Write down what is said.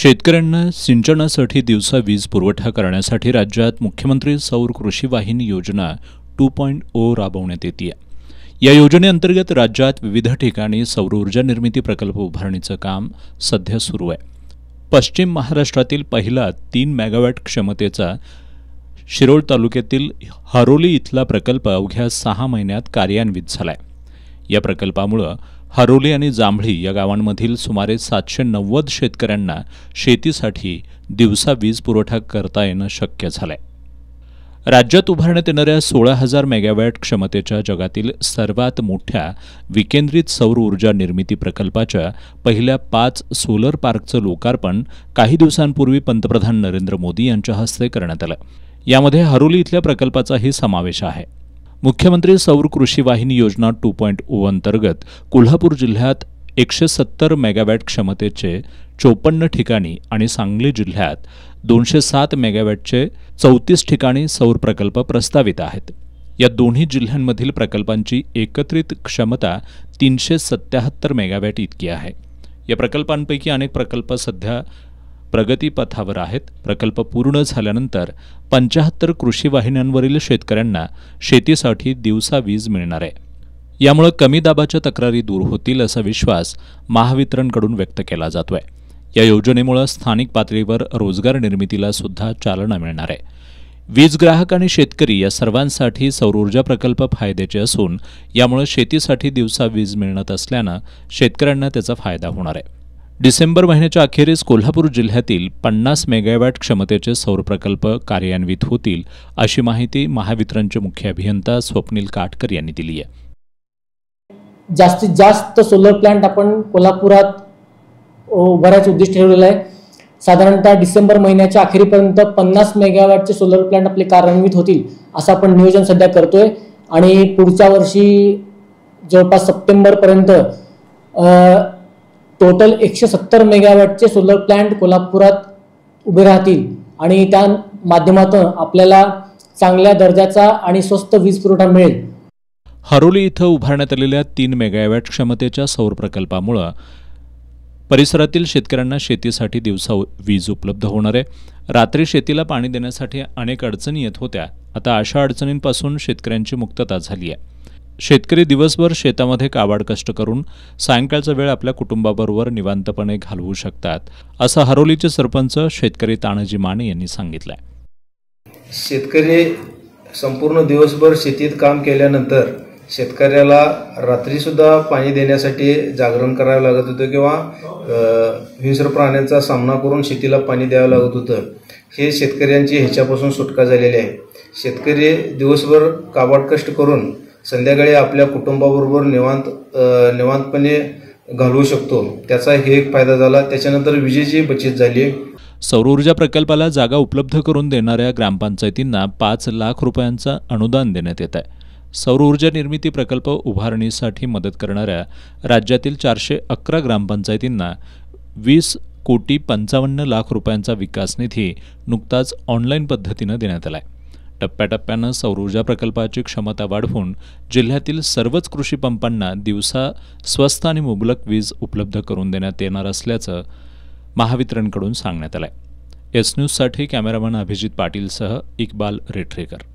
शेतकऱ्यांना सिंचनासाठी दिवसा वीज पुरवठा करण्यासाठी राज्यात मुख्यमंत्री सौर कृषी वाहिनी योजना टू पॉईंट ओ राबवण्यात येते या योजनेअंतर्गत राज्यात विविध ठिकाणी सौर ऊर्जा निर्मिती प्रकल्प उभारणीचं काम सध्या सुरू आहे पश्चिम महाराष्ट्रातील पहिला तीन मेगावॅट क्षमतेचा शिरोळ तालुक्यातील हरोली इथला प्रकल्प अवघ्या सहा महिन्यात कार्यान्वित झाला आहे या प्रकल्पामुळं हरोली आणि जांभळी या गावांमधील सुमारे सातशे नव्वद शेतकऱ्यांना शेतीसाठी दिवसा वीज पुरवठा करता येणं शक्य झालंय राज्यात उभारण्यात येणाऱ्या सोळा हजार मेगावॅट क्षमतेच्या जगातील सर्वात मोठ्या विकेंद्रित सौर ऊर्जा निर्मिती प्रकल्पाच्या पहिल्या पाच सोलर पार्कचं लोकार्पण काही दिवसांपूर्वी पंतप्रधान नरेंद्र मोदी यांच्या हस्ते करण्यात आलं यामध्ये हरोली इथल्या प्रकल्पाचाही समावेश आहे मुख्यमंत्री सौर कृषी वाहिनी योजना टू पॉईंट ओ अंतर्गत कोल्हापूर जिल्ह्यात एकशे सत्तर मेगावॅट क्षमतेचे चोपन्न ठिकाणी आणि सांगली जिल्ह्यात दोनशे सात मेगावॅटचे चौतीस ठिकाणी सौर प्रकल्प प्रस्तावित आहेत या दोन्ही जिल्ह्यांमधील प्रकल्पांची एकत्रित क्षमता तीनशे सत्याहत्तर मेगावॅट इतकी आहे या प्रकल्पांपैकी अनेक प्रकल्प सध्या प्रगतीपथावर आहेत प्रकल्प पूर्ण झाल्यानंतर पंचाहत्तर कृषी वाहिन्यांवरील शेतकऱ्यांना शेतीसाठी दिवसा वीज मिळणार आहे यामुळे कमी दाबाच्या तक्रारी दूर होतील असा विश्वास महावितरणकडून व्यक्त केला जातो आहे या योजनेमुळे स्थानिक पातळीवर रोजगार निर्मितीला सुद्धा चालना मिळणार आहे वीज ग्राहक आणि शेतकरी या सर्वांसाठी सौरऊर्जा प्रकल्प फायद्याचे असून यामुळे शेतीसाठी दिवसा वीज मिळत असल्यानं शेतकऱ्यांना त्याचा फायदा होणार आहे डिसेंबर महिन्याच्या अखेरीस कोल्हापूर जिल्ह्यातील पन्नास मेगावॅट क्षमतेचे सौर प्रकल्प कार्यान्वित होतील अशी माहिती महावितरणचे मुख्य अभियंता स्वप्नील काटकर यांनी दिली आहे जास्तीत जास्त सोलर प्लांट आपण कोल्हापुरात बऱ्याच उद्दिष्ट ठेवलेलं आहे साधारणतः डिसेंबर महिन्याच्या अखेरीपर्यंत पन्नास मेगावॅटचे सोलर प्लांट आपले कार्यान्वित होतील असं आपण नियोजन सध्या करतोय आणि पुढच्या वर्षी जवळपास सप्टेंबरपर्यंत टोटल एकशे सत्तर मेगावॅटचे सोलर प्लांट कोल्हापुरात उभे राहतील आणि त्या माध्यमातून आपल्याला चांगल्या दर्जाचा आणि स्वस्त वीज पुरवठा मिळेल हरोली इथं उभारण्यात आलेल्या तीन मेगावॅट क्षमतेच्या सौर प्रकल्पामुळे परिसरातील शेतकऱ्यांना शेतीसाठी दिवसा वीज उपलब्ध होणार आहे रात्री शेतीला पाणी देण्यासाठी अनेक अडचणी येत होत्या आता अशा अडचणींपासून शेतकऱ्यांची मुक्तता झाली आहे शेतकरी दिवसभर शेतामध्ये काबाड कष्ट करून सायंकाळचा वेळ आपल्या कुटुंबाबरोबर निवांतपणे घालवू शकतात असं हरोलीचे सरपंच शेतकरी तानाजी माने यांनी सांगितलं शेतकरी संपूर्ण दिवसभर शेतीत काम केल्यानंतर शेतकऱ्याला रात्रीसुद्धा पाणी देण्यासाठी जागरण करावं लागत होतं किंवा हिंस्र प्राण्यांचा सामना करून शेतीला पाणी द्यावं लागत होतं हे शेतकऱ्यांची ह्याच्यापासून सुटका झालेली आहे शेतकरी दिवसभर काबाड कष्ट करून संध्याकाळी आपल्या कुटुंबाबरोबर निवांत निवांतपणे घालवू शकतो त्याचा हे एक फायदा झाला त्याच्यानंतर विजेची बचत झाली सौर ऊर्जा प्रकल्पाला जागा उपलब्ध करून देणाऱ्या ग्रामपंचायतींना पाच लाख रुपयांचं अनुदान देण्यात येत आहे सौर ऊर्जा निर्मिती प्रकल्प उभारणीसाठी मदत करणाऱ्या राज्यातील चारशे अकरा ग्रामपंचायतींना वीस कोटी पंचावन्न लाख रुपयांचा विकास निधी नुकताच ऑनलाईन पद्धतीनं देण्यात आला आहे टप्प्याटप्प्यानं सौरऊर्जा प्रकल्पाची क्षमता वाढवून जिल्ह्यातील सर्वच कृषी पंपांना दिवसा स्वस्त आणि मुबलक वीज उपलब्ध करून देण्यात येणार असल्याचं महावितरणकडून सांगण्यात आलं आहे एस न्यूजसाठी कॅमेरामन अभिजित पाटीलसह इक्बाल रेठरेकर